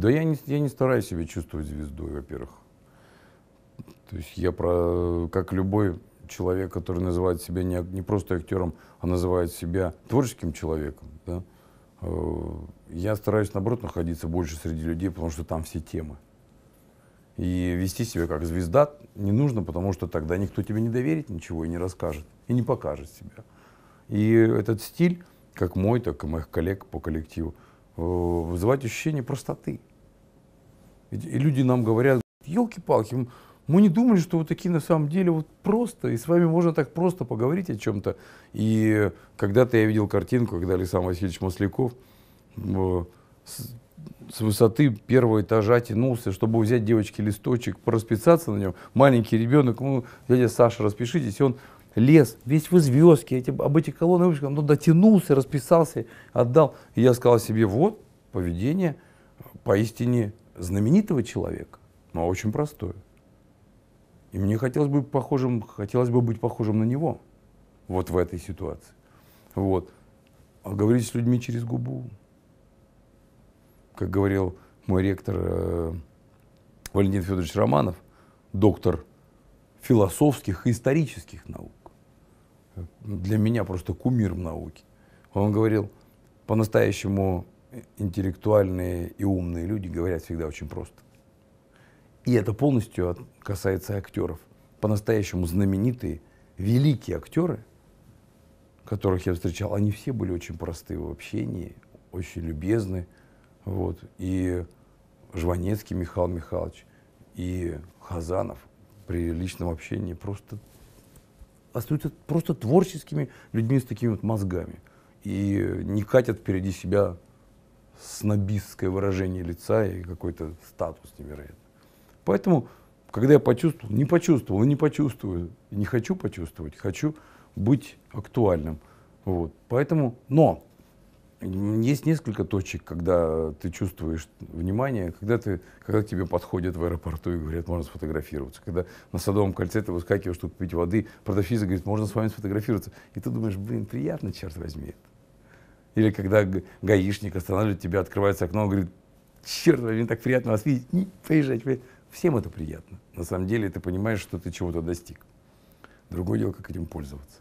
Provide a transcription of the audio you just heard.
Да я не, я не стараюсь себя чувствовать звездой, во-первых. То есть я про, как любой человек, который называет себя не, не просто актером, а называет себя творческим человеком, да, э, я стараюсь, наоборот, находиться больше среди людей, потому что там все темы. И вести себя как звезда не нужно, потому что тогда никто тебе не доверит ничего и не расскажет, и не покажет себя. И этот стиль, как мой, так и моих коллег по коллективу, э, вызывает ощущение простоты. И люди нам говорят, елки-палки, мы не думали, что вот такие на самом деле вот просто, и с вами можно так просто поговорить о чем-то. И когда-то я видел картинку, когда Александр Васильевич Масляков э, с высоты первого этажа тянулся, чтобы взять девочке листочек, расписаться на нем. Маленький ребенок, ну, дядя Саша, распишитесь. И он лез, весь в звездке, эти, об эти колонны вышки, он дотянулся, расписался, отдал. И я сказал себе, вот поведение поистине знаменитого человека, но очень простое. И мне хотелось бы похожим, хотелось бы быть похожим на него вот в этой ситуации. Вот. А говорить с людьми через губу. Как говорил мой ректор э, Валентин Федорович Романов, доктор философских и исторических наук. Для меня просто кумир в науке. Он говорил, по-настоящему интеллектуальные и умные люди говорят всегда очень просто. И это полностью касается актеров. По-настоящему знаменитые, великие актеры, которых я встречал, они все были очень просты в общении, очень любезны. Вот. И Жванецкий Михаил Михайлович, и Хазанов при личном общении просто остаются просто творческими людьми с такими вот мозгами и не катят впереди себя снобистское выражение лица и какой-то статус невероятный. Поэтому, когда я почувствовал, не почувствовал, не почувствую, не хочу почувствовать, хочу быть актуальным. Вот. Поэтому, но есть несколько точек, когда ты чувствуешь внимание, когда, ты, когда к тебе подходят в аэропорту и говорят, можно сфотографироваться. Когда на Садовом кольце ты выскакиваешь, чтобы пить воды, продавщица говорит, можно с вами сфотографироваться. И ты думаешь, блин, приятно, черт возьми это. Или когда гаишник останавливает тебя, открывается окно, он говорит, черт мне так приятно вас видеть, поезжайте, поезжайте. Всем это приятно. На самом деле ты понимаешь, что ты чего-то достиг. Другое дело, как этим пользоваться.